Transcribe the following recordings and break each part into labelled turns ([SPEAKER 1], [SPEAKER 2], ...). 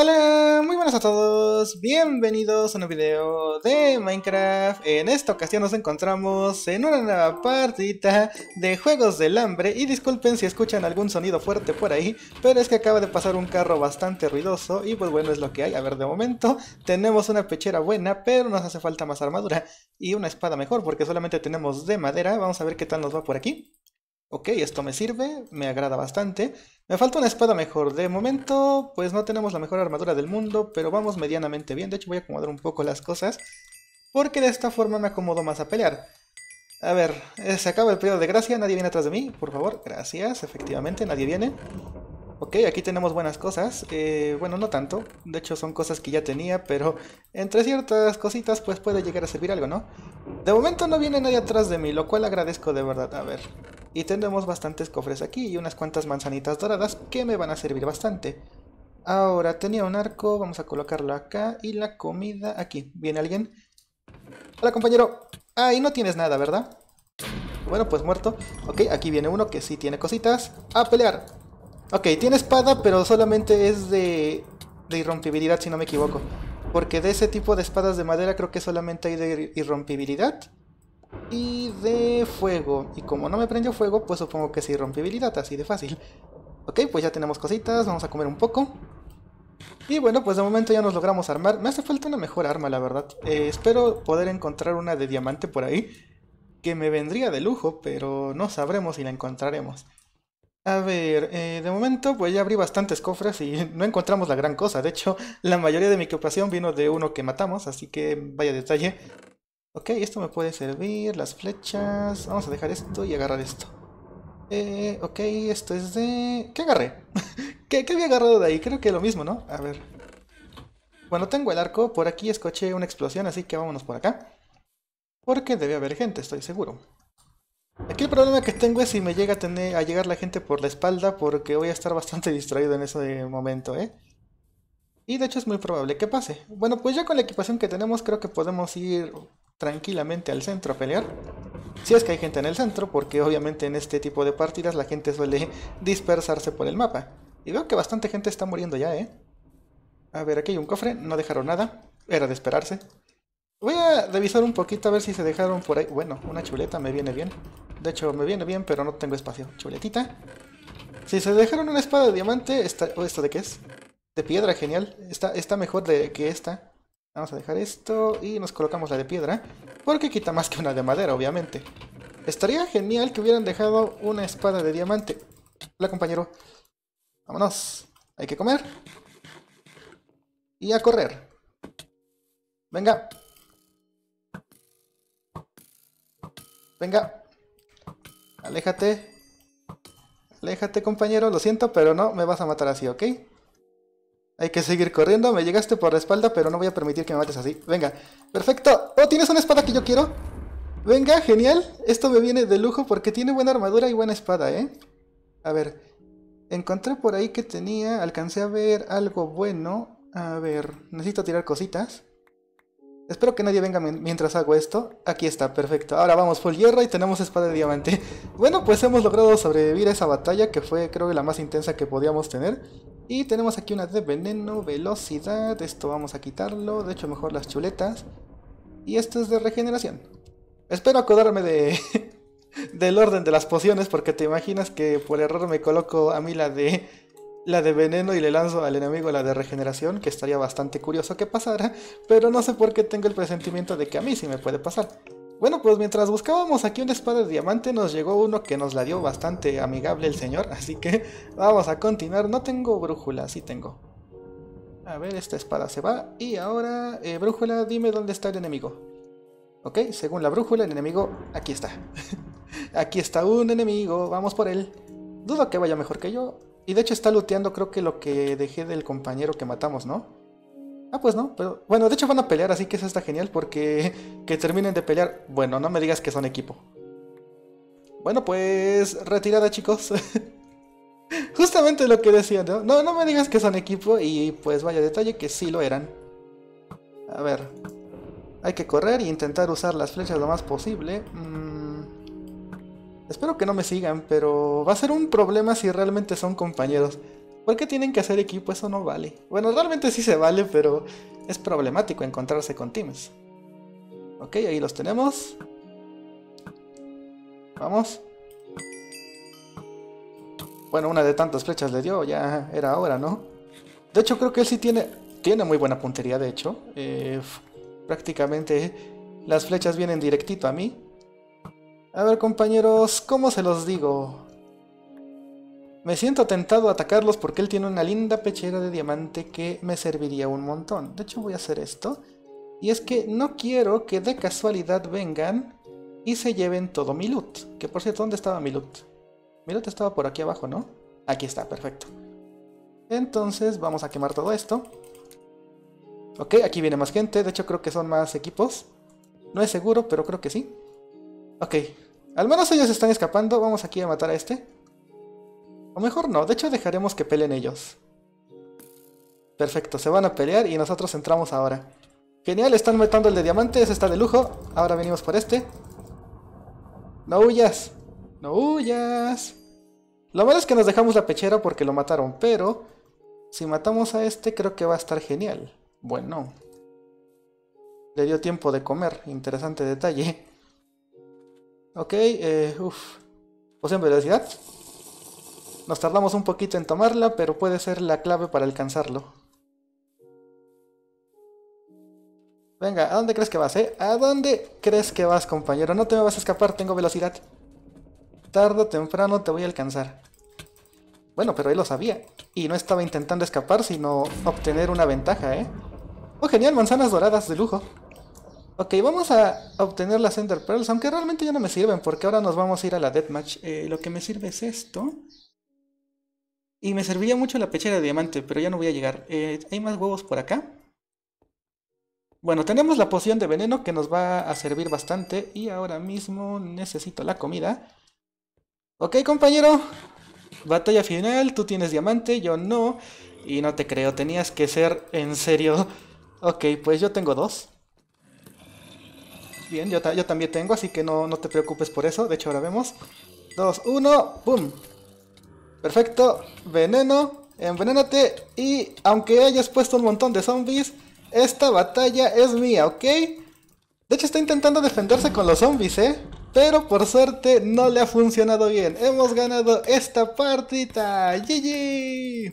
[SPEAKER 1] Hola, muy buenas a todos, bienvenidos a un video de Minecraft En esta ocasión nos encontramos en una nueva partida de Juegos del Hambre Y disculpen si escuchan algún sonido fuerte por ahí Pero es que acaba de pasar un carro bastante ruidoso y pues bueno es lo que hay A ver, de momento tenemos una pechera buena pero nos hace falta más armadura Y una espada mejor porque solamente tenemos de madera, vamos a ver qué tal nos va por aquí Ok, esto me sirve, me agrada bastante. Me falta una espada mejor. De momento, pues no tenemos la mejor armadura del mundo, pero vamos medianamente bien. De hecho, voy a acomodar un poco las cosas, porque de esta forma me acomodo más a pelear. A ver, eh, se acaba el periodo de gracia, nadie viene atrás de mí, por favor. Gracias, efectivamente, nadie viene. Ok, aquí tenemos buenas cosas. Eh, bueno, no tanto. De hecho, son cosas que ya tenía, pero entre ciertas cositas, pues puede llegar a servir algo, ¿no? De momento no viene nadie atrás de mí, lo cual agradezco de verdad. A ver, y tenemos bastantes cofres aquí y unas cuantas manzanitas doradas que me van a servir bastante. Ahora, tenía un arco, vamos a colocarlo acá y la comida aquí. ¿Viene alguien? Hola compañero. Ahí no tienes nada, ¿verdad? Bueno, pues muerto. Ok, aquí viene uno que sí tiene cositas. ¡A pelear! Ok, tiene espada, pero solamente es de, de irrompibilidad, si no me equivoco. Porque de ese tipo de espadas de madera creo que solamente hay de irrompibilidad y de fuego. Y como no me prendió fuego, pues supongo que sí rompibilidad, así de fácil. Ok, pues ya tenemos cositas, vamos a comer un poco. Y bueno, pues de momento ya nos logramos armar. Me hace falta una mejor arma, la verdad. Eh, espero poder encontrar una de diamante por ahí, que me vendría de lujo, pero no sabremos si la encontraremos. A ver, eh, de momento pues ya abrí bastantes cofres y no encontramos la gran cosa. De hecho, la mayoría de mi equipación vino de uno que matamos, así que vaya detalle. Ok, esto me puede servir, las flechas. Vamos a dejar esto y agarrar esto. Eh, ok, esto es de... ¿Qué agarré? ¿Qué, había agarrado de ahí? Creo que lo mismo, ¿no? A ver. Bueno, tengo el arco. Por aquí escuché una explosión, así que vámonos por acá. Porque debe haber gente, estoy seguro. Aquí el problema que tengo es si me llega a, tener, a llegar la gente por la espalda, porque voy a estar bastante distraído en ese momento, ¿eh? Y de hecho es muy probable que pase. Bueno, pues ya con la equipación que tenemos creo que podemos ir tranquilamente al centro a pelear. Si es que hay gente en el centro, porque obviamente en este tipo de partidas la gente suele dispersarse por el mapa. Y veo que bastante gente está muriendo ya, ¿eh? A ver, aquí hay un cofre, no dejaron nada, era de esperarse. Voy a revisar un poquito a ver si se dejaron por ahí. Bueno, una chuleta me viene bien. De hecho, me viene bien, pero no tengo espacio. Chuletita. Si se dejaron una espada de diamante, esta, ¿o esta de qué es? De piedra, genial. Está, está mejor de que esta. Vamos a dejar esto y nos colocamos la de piedra. Porque quita más que una de madera, obviamente. Estaría genial que hubieran dejado una espada de diamante. Hola, compañero. Vámonos. Hay que comer. Y a correr. Venga. Venga. Aléjate. Aléjate, compañero. Lo siento, pero no me vas a matar así, ¿ok? Hay que seguir corriendo, me llegaste por la espalda, pero no voy a permitir que me mates así. Venga, perfecto. Oh, ¿tienes una espada que yo quiero? Venga, genial. Esto me viene de lujo porque tiene buena armadura y buena espada, ¿eh? A ver, encontré por ahí que tenía, alcancé a ver algo bueno. A ver, necesito tirar cositas. Espero que nadie venga mientras hago esto. Aquí está, perfecto. Ahora vamos por hierro y tenemos espada de diamante. Bueno, pues hemos logrado sobrevivir a esa batalla que fue creo que la más intensa que podíamos tener. Y tenemos aquí una de veneno, velocidad, esto vamos a quitarlo, de hecho mejor las chuletas. Y esto es de regeneración. Espero acordarme de del orden de las pociones porque te imaginas que por error me coloco a mí la de la de veneno y le lanzo al enemigo la de regeneración, que estaría bastante curioso que pasara, pero no sé por qué tengo el presentimiento de que a mí sí me puede pasar. Bueno, pues mientras buscábamos aquí una espada de diamante, nos llegó uno que nos la dio bastante amigable el señor, así que vamos a continuar. No tengo brújula, sí tengo. A ver, esta espada se va. Y ahora, eh, brújula, dime dónde está el enemigo. Ok, según la brújula, el enemigo, aquí está. aquí está un enemigo, vamos por él. Dudo que vaya mejor que yo. Y de hecho está looteando creo que lo que dejé del compañero que matamos, ¿no? Ah, pues no, pero bueno, de hecho van a pelear, así que eso está genial porque que terminen de pelear. Bueno, no me digas que son equipo. Bueno, pues retirada, chicos. Justamente lo que decía, ¿no? No, no me digas que son equipo y pues vaya detalle que sí lo eran. A ver. Hay que correr e intentar usar las flechas lo más posible. Mm, espero que no me sigan, pero va a ser un problema si realmente son compañeros. ¿Por pues, qué tienen que hacer equipo? Eso no vale. Bueno, realmente sí se vale, pero es problemático encontrarse con teams. Ok, ahí los tenemos. Vamos. Bueno, una de tantas flechas le dio, ya era hora, ¿no? De hecho, creo que él sí tiene, tiene muy buena puntería, de hecho. Eh, prácticamente las flechas vienen directito a mí. A ver, compañeros, ¿cómo se los digo? Me siento tentado a atacarlos porque él tiene una linda pechera de diamante que me serviría un montón. De hecho voy a hacer esto. Y es que no quiero que de casualidad vengan y se lleven todo mi loot. Que por cierto, ¿dónde estaba mi loot? Mi loot estaba por aquí abajo, ¿no? Aquí está, perfecto. Entonces vamos a quemar todo esto. Ok, aquí viene más gente. De hecho creo que son más equipos. No es seguro, pero creo que sí. Ok. Al menos ellos están escapando. Vamos aquí a matar a este. O mejor no, de hecho dejaremos que peleen ellos. Perfecto, se van a pelear y nosotros entramos ahora. Genial, están matando el de diamantes, está de lujo. Ahora venimos por este. No huyas. No huyas. Lo malo es que nos dejamos la pechera porque lo mataron, pero... Si matamos a este creo que va a estar genial. Bueno. Le dio tiempo de comer, interesante detalle. Ok, eh, uff. Poción velocidad, nos tardamos un poquito en tomarla, pero puede ser la clave para alcanzarlo. Venga, ¿a dónde crees que vas, eh? ¿A dónde crees que vas, compañero? No te me vas a escapar, tengo velocidad. Tardo o temprano te voy a alcanzar. Bueno, pero él lo sabía. Y no estaba intentando escapar, sino obtener una ventaja, ¿eh? Oh, genial, manzanas doradas de lujo. Ok, vamos a obtener las Ender Pearls, aunque realmente ya no me sirven, porque ahora nos vamos a ir a la Deathmatch. Eh, lo que me sirve es esto. Y me servía mucho la pechera de diamante, pero ya no voy a llegar. Eh, ¿Hay más huevos por acá? Bueno, tenemos la poción de veneno que nos va a servir bastante. Y ahora mismo necesito la comida. Ok, compañero. Batalla final, tú tienes diamante, yo no. Y no te creo, tenías que ser en serio. Ok, pues yo tengo dos. Bien, yo, también tengo, así que no, no te preocupes por eso. De hecho, ahora vemos. Dos, uno, ¡boom! Perfecto, veneno, envenénate y aunque hayas puesto un montón de zombies, esta batalla es mía, ¿ok? De hecho está intentando defenderse con los zombies, ¿eh? Pero por suerte no le ha funcionado bien. Hemos ganado esta partita. GG.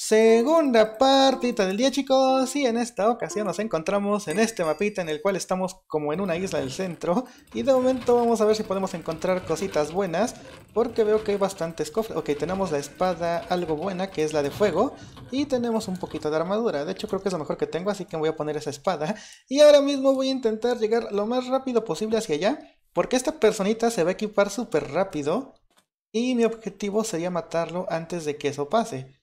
[SPEAKER 1] Segunda partita del día chicos y en esta ocasión nos encontramos en este mapita en el cual estamos como en una isla del centro y de momento vamos a ver si podemos encontrar cositas buenas porque veo que hay bastantes cofres. Ok, tenemos la espada algo buena que es la de fuego y tenemos un poquito de armadura, de hecho creo que es lo mejor que tengo así que voy a poner esa espada y ahora mismo voy a intentar llegar lo más rápido posible hacia allá porque esta personita se va a equipar súper rápido y mi objetivo sería matarlo antes de que eso pase.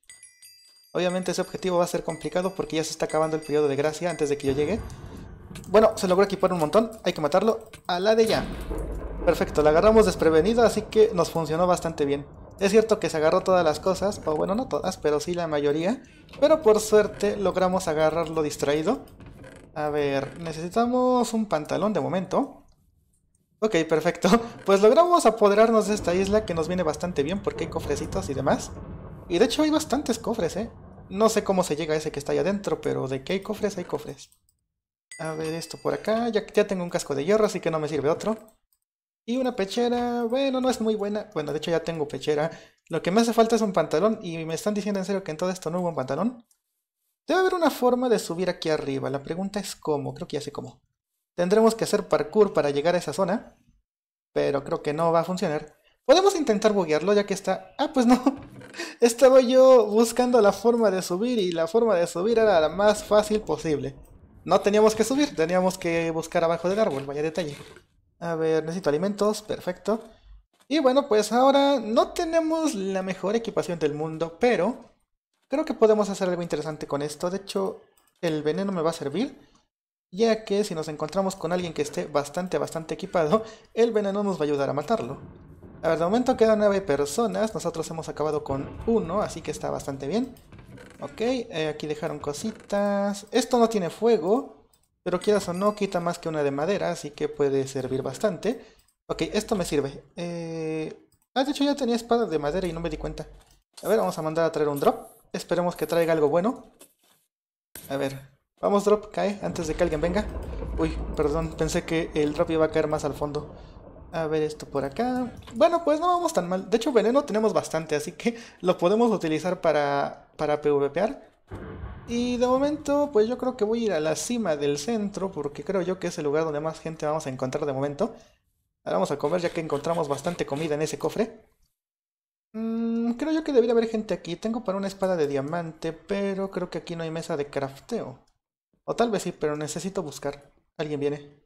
[SPEAKER 1] Obviamente ese objetivo va a ser complicado porque ya se está acabando el periodo de gracia antes de que yo llegue. Bueno, se logró equipar un montón, hay que matarlo. A la de ya. Perfecto, la agarramos desprevenido así que nos funcionó bastante bien. Es cierto que se agarró todas las cosas, o bueno, no todas, pero sí la mayoría. Pero por suerte logramos agarrarlo distraído. A ver, necesitamos un pantalón de momento. Ok, perfecto. Pues logramos apoderarnos de esta isla que nos viene bastante bien porque hay cofrecitos y demás. Y de hecho hay bastantes cofres, ¿eh? No sé cómo se llega a ese que está ahí adentro, pero de que hay cofres, hay cofres. A ver, esto por acá. Ya, ya tengo un casco de hierro, así que no me sirve otro. Y una pechera, bueno, no es muy buena. Bueno, de hecho ya tengo pechera. Lo que me hace falta es un pantalón y me están diciendo en serio que en todo esto no hubo un pantalón. Debe haber una forma de subir aquí arriba. La pregunta es cómo. Creo que ya sé cómo. Tendremos que hacer parkour para llegar a esa zona. Pero creo que no va a funcionar. Podemos intentar buguearlo ya que está... Ah, pues no estaba yo buscando la forma de subir y la forma de subir era la más fácil posible. No teníamos que subir, teníamos que buscar abajo del árbol, vaya detalle. A ver, necesito alimentos, perfecto. Y bueno, pues ahora no tenemos la mejor equipación del mundo, pero creo que podemos hacer algo interesante con esto. De hecho, el veneno me va a servir, ya que si nos encontramos con alguien que esté bastante, bastante equipado, el veneno nos va a ayudar a matarlo. A ver, de momento quedan nueve personas. Nosotros hemos acabado con uno, así que está bastante bien. Ok, eh, aquí dejaron cositas. Esto no tiene fuego, pero quieras o no, quita más que una de madera, así que puede servir bastante. Ok, esto me sirve. Eh, ah, de hecho ya tenía espada de madera y no me di cuenta. A ver, vamos a mandar a traer un drop. Esperemos que traiga algo bueno. A ver, vamos drop, cae antes de que alguien venga. Uy, perdón, pensé que el drop iba a caer más al fondo. A ver esto por acá. Bueno, pues no vamos tan mal. De hecho, veneno tenemos bastante, así que lo podemos utilizar para, para PvPar. Y de momento, pues yo creo que voy a ir a la cima del centro, porque creo yo que es el lugar donde más gente vamos a encontrar de momento. Ahora vamos a comer ya que encontramos bastante comida en ese cofre. Mm, creo yo que debería haber gente aquí. Tengo para una espada de diamante, pero creo que aquí no hay mesa de crafteo. O tal vez sí, pero necesito buscar. Alguien viene.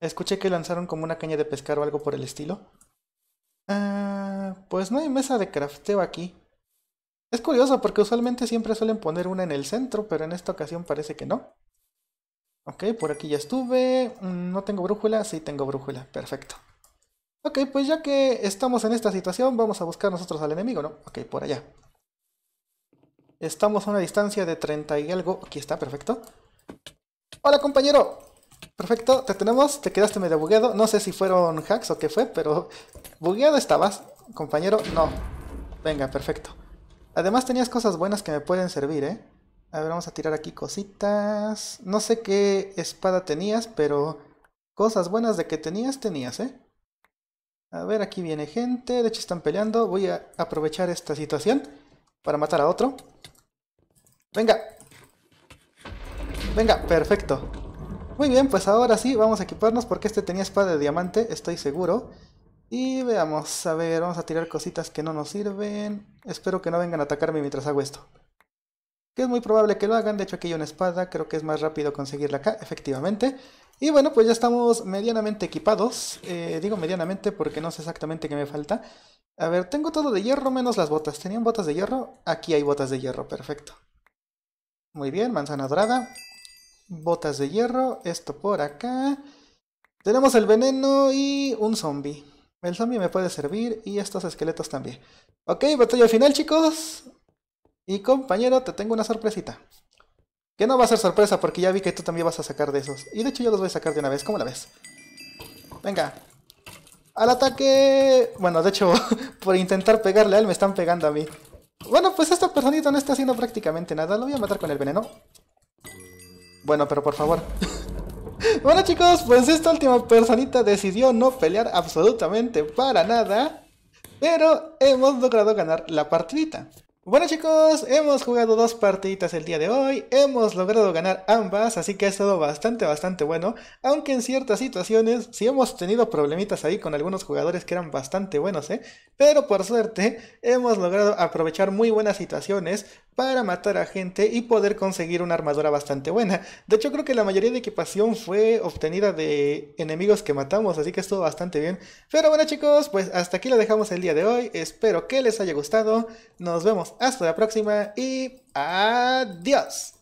[SPEAKER 1] Escuché que lanzaron como una caña de pescar o algo por el estilo. Ah, pues no hay mesa de crafteo aquí. Es curioso porque usualmente siempre suelen poner una en el centro, pero en esta ocasión parece que no. Ok, por aquí ya estuve. Mm, no tengo brújula, sí tengo brújula, perfecto. Ok, pues ya que estamos en esta situación, vamos a buscar nosotros al enemigo, ¿no? Ok, por allá. Estamos a una distancia de 30 y algo. Aquí está, perfecto. ¡Hola, compañero! Perfecto, te tenemos, te quedaste medio bugueado. No sé si fueron hacks o qué fue, pero bugueado estabas, compañero. No. Venga, perfecto. Además tenías cosas buenas que me pueden servir, ¿eh? A ver, vamos a tirar aquí cositas. No sé qué espada tenías, pero cosas buenas de que tenías, tenías, ¿eh? A ver, aquí viene gente. De hecho, están peleando. Voy a aprovechar esta situación para matar a otro. Venga. Venga, perfecto. Muy bien, pues ahora sí, vamos a equiparnos porque este tenía espada de diamante, estoy seguro. Y veamos, a ver, vamos a tirar cositas que no nos sirven. Espero que no vengan a atacarme mientras hago esto. Que es muy probable que lo hagan, de hecho aquí hay una espada, creo que es más rápido conseguirla acá, efectivamente. Y bueno, pues ya estamos medianamente equipados. Eh, digo medianamente porque no sé exactamente qué me falta. A ver, tengo todo de hierro menos las botas. ¿Tenían botas de hierro? Aquí hay botas de hierro, perfecto. Muy bien, manzana dorada botas de hierro, esto por acá. Tenemos el veneno y un zombie. El zombie me puede servir y estos esqueletos también. Ok, batalla final chicos. Y compañero, te tengo una sorpresita. Que no va a ser sorpresa porque ya vi que tú también vas a sacar de esos. Y de hecho yo los voy a sacar de una vez, ¿cómo la ves? Venga. Al ataque... Bueno, de hecho, por intentar pegarle a él me están pegando a mí. Bueno, pues esta personita no está haciendo prácticamente nada. Lo voy a matar con el veneno. Bueno, pero por favor. bueno chicos, pues esta última personita decidió no pelear absolutamente para nada. Pero hemos logrado ganar la partidita. Bueno chicos, hemos jugado dos partiditas el día de hoy, hemos logrado ganar ambas, así que ha estado bastante bastante bueno, aunque en ciertas situaciones sí hemos tenido problemitas ahí con algunos jugadores que eran bastante buenos, ¿eh? pero por suerte hemos logrado aprovechar muy buenas situaciones para matar a gente y poder conseguir una armadura bastante buena. De hecho creo que la mayoría de equipación fue obtenida de enemigos que matamos, así que estuvo bastante bien. Pero bueno chicos, pues hasta aquí lo dejamos el día de hoy, espero que les haya gustado, nos vemos hasta la próxima y adiós.